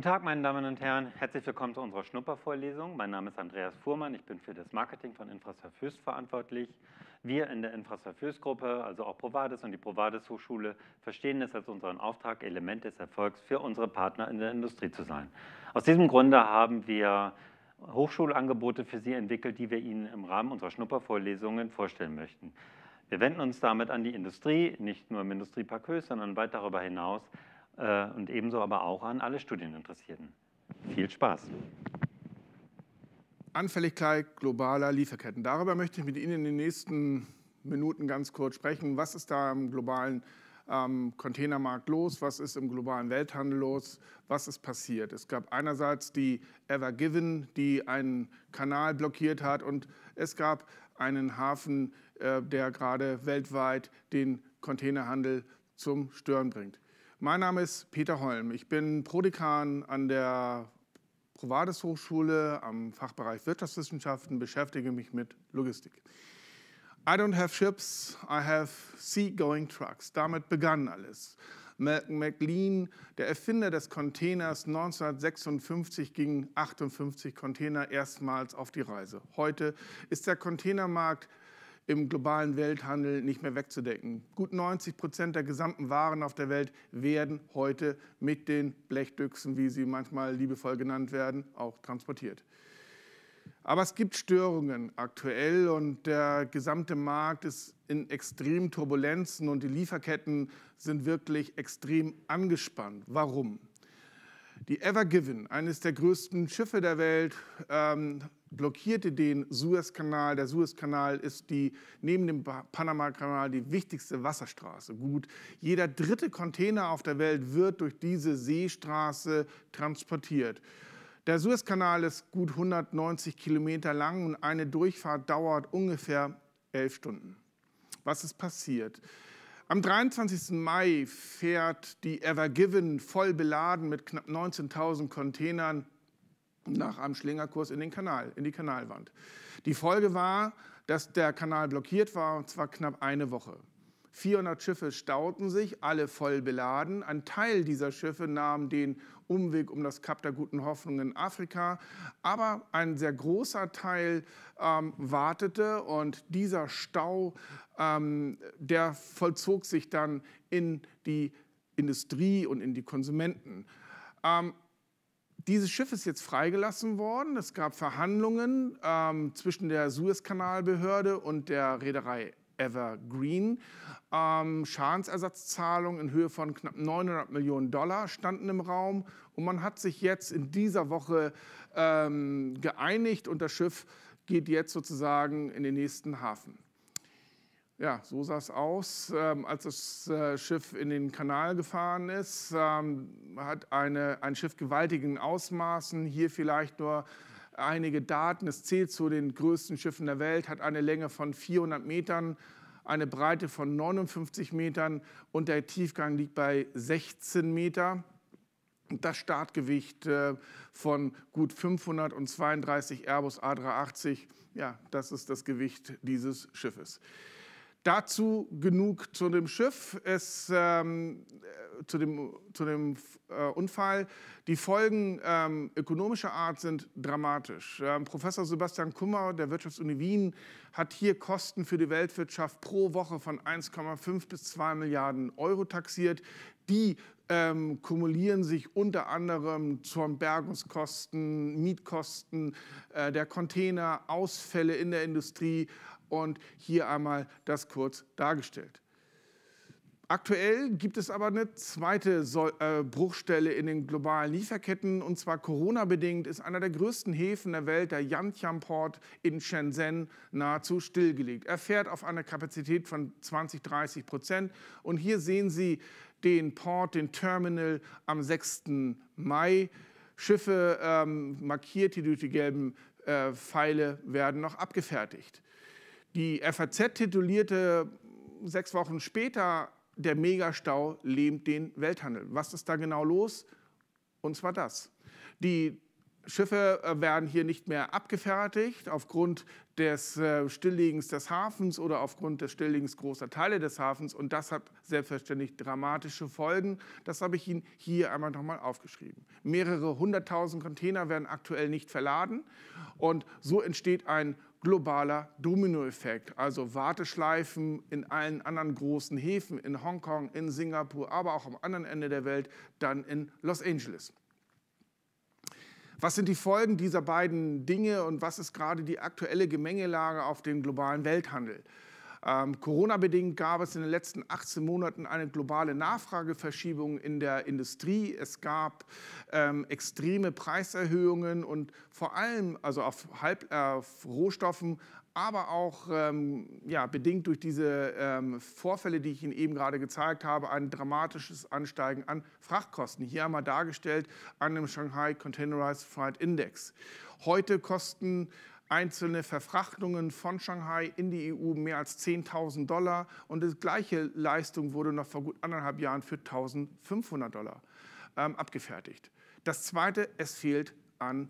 Guten Tag, meine Damen und Herren. Herzlich willkommen zu unserer Schnuppervorlesung. Mein Name ist Andreas Fuhrmann. Ich bin für das Marketing von Infrasurf Höchst verantwortlich. Wir in der Infrasurf Höchst Gruppe, also auch Provades und die Provades Hochschule, verstehen es als unseren Auftrag, Element des Erfolgs für unsere Partner in der Industrie zu sein. Aus diesem Grunde haben wir Hochschulangebote für Sie entwickelt, die wir Ihnen im Rahmen unserer Schnuppervorlesungen vorstellen möchten. Wir wenden uns damit an die Industrie, nicht nur im Industriepark Höchst, sondern weit darüber hinaus äh, und ebenso aber auch an alle Studieninteressierten. Viel Spaß! Anfälligkeit globaler Lieferketten. Darüber möchte ich mit Ihnen in den nächsten Minuten ganz kurz sprechen. Was ist da im globalen ähm, Containermarkt los? Was ist im globalen Welthandel los? Was ist passiert? Es gab einerseits die Ever Given, die einen Kanal blockiert hat und es gab einen Hafen, äh, der gerade weltweit den Containerhandel zum Stören bringt. Mein Name ist Peter Holm. Ich bin Prodekan an der Provades Hochschule am Fachbereich Wirtschaftswissenschaften, beschäftige mich mit Logistik. I don't have ships, I have seagoing trucks. Damit begann alles. Malcolm McLean, der Erfinder des Containers 1956, ging 58 Container erstmals auf die Reise. Heute ist der Containermarkt im globalen Welthandel nicht mehr wegzudenken. Gut 90 Prozent der gesamten Waren auf der Welt werden heute mit den Blechdüchsen, wie sie manchmal liebevoll genannt werden, auch transportiert. Aber es gibt Störungen aktuell und der gesamte Markt ist in extremen Turbulenzen und die Lieferketten sind wirklich extrem angespannt. Warum? Die Ever Given, eines der größten Schiffe der Welt, ähm, blockierte den Suezkanal. Der Suezkanal ist die, neben dem Panama-Kanal die wichtigste Wasserstraße. Gut, jeder dritte Container auf der Welt wird durch diese Seestraße transportiert. Der Suezkanal ist gut 190 Kilometer lang und eine Durchfahrt dauert ungefähr elf Stunden. Was ist passiert? Am 23. Mai fährt die Ever Given voll beladen mit knapp 19.000 Containern nach einem Schlingerkurs in den Kanal, in die Kanalwand. Die Folge war, dass der Kanal blockiert war, und zwar knapp eine Woche. 400 Schiffe stauten sich, alle voll beladen. Ein Teil dieser Schiffe nahm den Umweg um das Kap der Guten Hoffnung in Afrika, aber ein sehr großer Teil ähm, wartete und dieser Stau, ähm, der vollzog sich dann in die Industrie und in die Konsumenten. Ähm, dieses Schiff ist jetzt freigelassen worden. Es gab Verhandlungen ähm, zwischen der Suezkanalbehörde und der Reederei Evergreen. Ähm, Schadensersatzzahlungen in Höhe von knapp 900 Millionen Dollar standen im Raum. Und man hat sich jetzt in dieser Woche ähm, geeinigt und das Schiff geht jetzt sozusagen in den nächsten Hafen. Ja, so sah es aus. Ähm, als das äh, Schiff in den Kanal gefahren ist, ähm, hat eine, ein Schiff gewaltigen Ausmaßen, hier vielleicht nur einige Daten, es zählt zu den größten Schiffen der Welt, hat eine Länge von 400 Metern, eine Breite von 59 Metern und der Tiefgang liegt bei 16 Meter. Das Startgewicht äh, von gut 532 Airbus A380, ja, das ist das Gewicht dieses Schiffes. Dazu genug zu dem Schiff, es, ähm, äh, zu dem, zu dem äh, Unfall. Die Folgen ähm, ökonomischer Art sind dramatisch. Ähm, Professor Sebastian Kummer der Wirtschaftsuni Wien hat hier Kosten für die Weltwirtschaft pro Woche von 1,5 bis 2 Milliarden Euro taxiert. Die ähm, kumulieren sich unter anderem zum Bergungskosten, Mietkosten, äh, der Container, Ausfälle in der Industrie. Und hier einmal das kurz dargestellt. Aktuell gibt es aber eine zweite äh, Bruchstelle in den globalen Lieferketten und zwar Corona-bedingt ist einer der größten Häfen der Welt, der Yantian-Port in Shenzhen, nahezu stillgelegt. Er fährt auf einer Kapazität von 20, 30 Prozent und hier sehen Sie den Port, den Terminal am 6. Mai. Schiffe ähm, markiert, die durch die gelben äh, Pfeile werden noch abgefertigt. Die FAZ titulierte sechs Wochen später, der Megastau lähmt den Welthandel. Was ist da genau los? Und zwar das. Die Schiffe äh, werden hier nicht mehr abgefertigt aufgrund des äh, Stilllegens des Hafens oder aufgrund des Stilllegens großer Teile des Hafens. Und das hat selbstverständlich dramatische Folgen. Das habe ich Ihnen hier einmal nochmal aufgeschrieben. Mehrere hunderttausend Container werden aktuell nicht verladen. Und so entsteht ein globaler Dominoeffekt, also Warteschleifen in allen anderen großen Häfen, in Hongkong, in Singapur, aber auch am anderen Ende der Welt, dann in Los Angeles. Was sind die Folgen dieser beiden Dinge und was ist gerade die aktuelle Gemengelage auf dem globalen Welthandel? Ähm, Corona-bedingt gab es in den letzten 18 Monaten eine globale Nachfrageverschiebung in der Industrie. Es gab ähm, extreme Preiserhöhungen und vor allem also auf, Halb, äh, auf Rohstoffen, aber auch ähm, ja, bedingt durch diese ähm, Vorfälle, die ich Ihnen eben gerade gezeigt habe, ein dramatisches Ansteigen an Frachtkosten. Hier einmal dargestellt an dem Shanghai Containerized Freight Index. Heute kosten einzelne Verfrachtungen von Shanghai in die EU mehr als 10.000 Dollar und die gleiche Leistung wurde noch vor gut anderthalb Jahren für 1.500 Dollar ähm, abgefertigt. Das Zweite, es fehlt an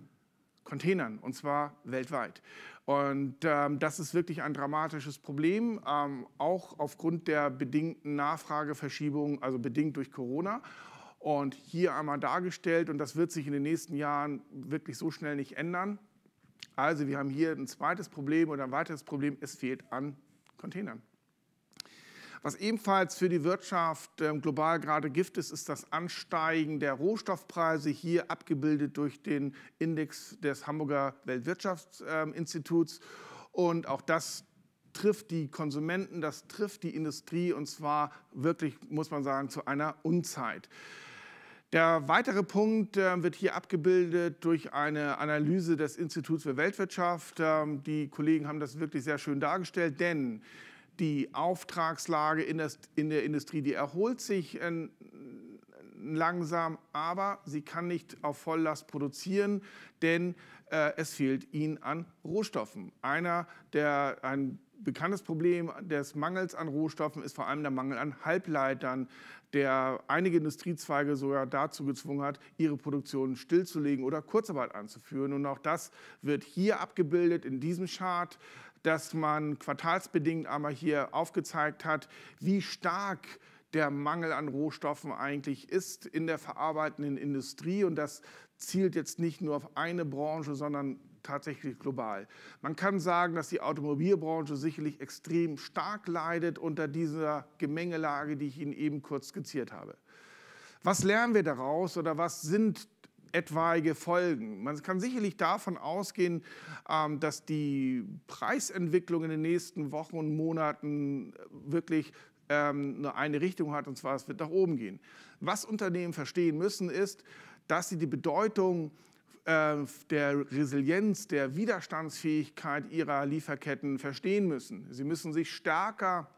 Containern und zwar weltweit. Und ähm, das ist wirklich ein dramatisches Problem, ähm, auch aufgrund der bedingten Nachfrageverschiebung, also bedingt durch Corona. Und hier einmal dargestellt, und das wird sich in den nächsten Jahren wirklich so schnell nicht ändern, also wir haben hier ein zweites Problem oder ein weiteres Problem, es fehlt an Containern. Was ebenfalls für die Wirtschaft ähm, global gerade Gift ist, ist das Ansteigen der Rohstoffpreise, hier abgebildet durch den Index des Hamburger Weltwirtschaftsinstituts. Und auch das trifft die Konsumenten, das trifft die Industrie und zwar wirklich, muss man sagen, zu einer Unzeit. Der weitere Punkt äh, wird hier abgebildet durch eine Analyse des Instituts für Weltwirtschaft. Ähm, die Kollegen haben das wirklich sehr schön dargestellt, denn die Auftragslage in, das, in der Industrie, die erholt sich äh, langsam, aber sie kann nicht auf Volllast produzieren, denn äh, es fehlt ihnen an Rohstoffen. Einer der, ein bekanntes Problem des Mangels an Rohstoffen ist vor allem der Mangel an Halbleitern, der einige Industriezweige sogar dazu gezwungen hat, ihre Produktion stillzulegen oder Kurzarbeit anzuführen. Und auch das wird hier abgebildet in diesem Chart, dass man quartalsbedingt einmal hier aufgezeigt hat, wie stark der Mangel an Rohstoffen eigentlich ist in der verarbeitenden Industrie. Und das zielt jetzt nicht nur auf eine Branche, sondern tatsächlich global. Man kann sagen, dass die Automobilbranche sicherlich extrem stark leidet unter dieser Gemengelage, die ich Ihnen eben kurz skizziert habe. Was lernen wir daraus oder was sind etwaige Folgen. Man kann sicherlich davon ausgehen, ähm, dass die Preisentwicklung in den nächsten Wochen und Monaten wirklich ähm, nur eine Richtung hat, und zwar es wird nach oben gehen. Was Unternehmen verstehen müssen, ist, dass sie die Bedeutung ähm, der Resilienz, der Widerstandsfähigkeit ihrer Lieferketten verstehen müssen. Sie müssen sich stärker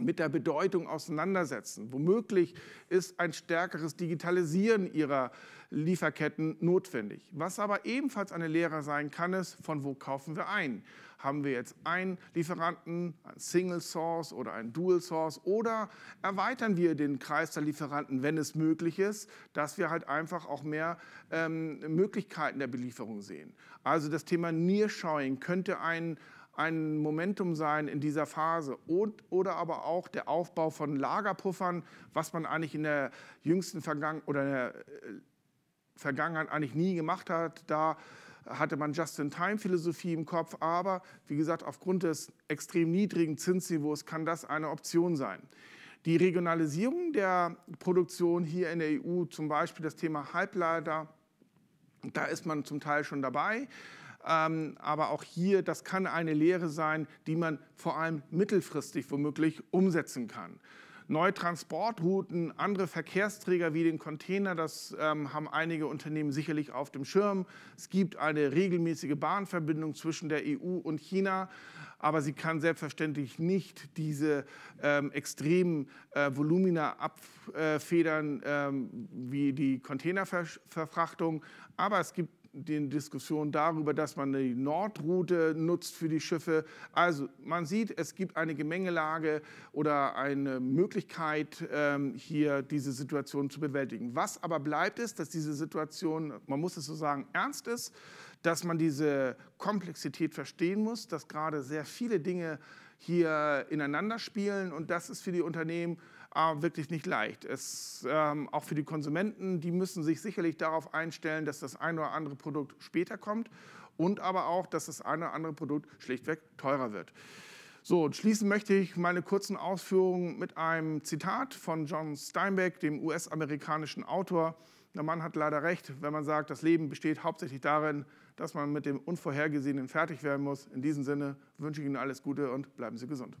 mit der Bedeutung auseinandersetzen. Womöglich ist ein stärkeres Digitalisieren ihrer Lieferketten notwendig. Was aber ebenfalls eine Lehre sein kann, ist, von wo kaufen wir ein? Haben wir jetzt einen Lieferanten, einen Single Source oder einen Dual Source? Oder erweitern wir den Kreis der Lieferanten, wenn es möglich ist, dass wir halt einfach auch mehr ähm, Möglichkeiten der Belieferung sehen? Also das Thema Nearshowing könnte ein, ein Momentum sein in dieser Phase und oder aber auch der Aufbau von Lagerpuffern, was man eigentlich in der jüngsten Vergangenheit oder in der äh, Vergangenheit eigentlich nie gemacht hat. Da hatte man Just-in-Time-Philosophie im Kopf, aber wie gesagt, aufgrund des extrem niedrigen Zinsniveaus kann das eine Option sein. Die Regionalisierung der Produktion hier in der EU, zum Beispiel das Thema Halbleiter, da ist man zum Teil schon dabei. Ähm, aber auch hier, das kann eine Lehre sein, die man vor allem mittelfristig womöglich umsetzen kann. Neue Transportrouten, andere Verkehrsträger wie den Container, das ähm, haben einige Unternehmen sicherlich auf dem Schirm. Es gibt eine regelmäßige Bahnverbindung zwischen der EU und China, aber sie kann selbstverständlich nicht diese ähm, extremen äh, Volumina abfedern ähm, wie die Containerverfrachtung. Aber es gibt den Diskussionen darüber, dass man die Nordroute nutzt für die Schiffe. Also man sieht, es gibt eine Gemengelage oder eine Möglichkeit, ähm, hier diese Situation zu bewältigen. Was aber bleibt ist, dass diese Situation, man muss es so sagen, ernst ist, dass man diese Komplexität verstehen muss, dass gerade sehr viele Dinge hier ineinander spielen und das ist für die Unternehmen äh, wirklich nicht leicht. Es, ähm, auch für die Konsumenten, die müssen sich sicherlich darauf einstellen, dass das ein oder andere Produkt später kommt und aber auch, dass das eine oder andere Produkt schlichtweg teurer wird. So, und schließen möchte ich meine kurzen Ausführungen mit einem Zitat von John Steinbeck, dem US-amerikanischen Autor. Der Mann hat leider recht, wenn man sagt, das Leben besteht hauptsächlich darin, dass man mit dem Unvorhergesehenen fertig werden muss. In diesem Sinne wünsche ich Ihnen alles Gute und bleiben Sie gesund.